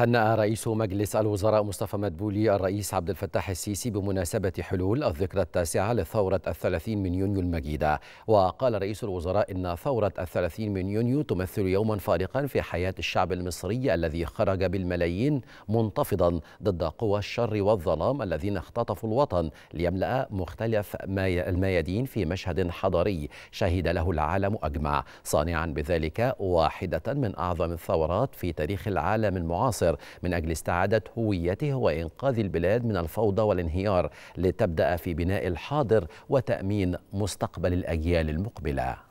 هنأ رئيس مجلس الوزراء مصطفى مدبولي الرئيس عبد الفتاح السيسي بمناسبة حلول الذكرى التاسعة لثورة الثلاثين من يونيو المجيدة وقال رئيس الوزراء إن ثورة الثلاثين من يونيو تمثل يوما فارقا في حياة الشعب المصري الذي خرج بالملايين منتفضا ضد قوى الشر والظلام الذين اختطفوا الوطن ليملأ مختلف الميادين في مشهد حضاري شهد له العالم أجمع صانعا بذلك واحدة من أعظم الثورات في تاريخ العالم المعاصر مصر من أجل استعادة هويته وإنقاذ البلاد من الفوضى والانهيار لتبدأ في بناء الحاضر وتأمين مستقبل الأجيال المقبلة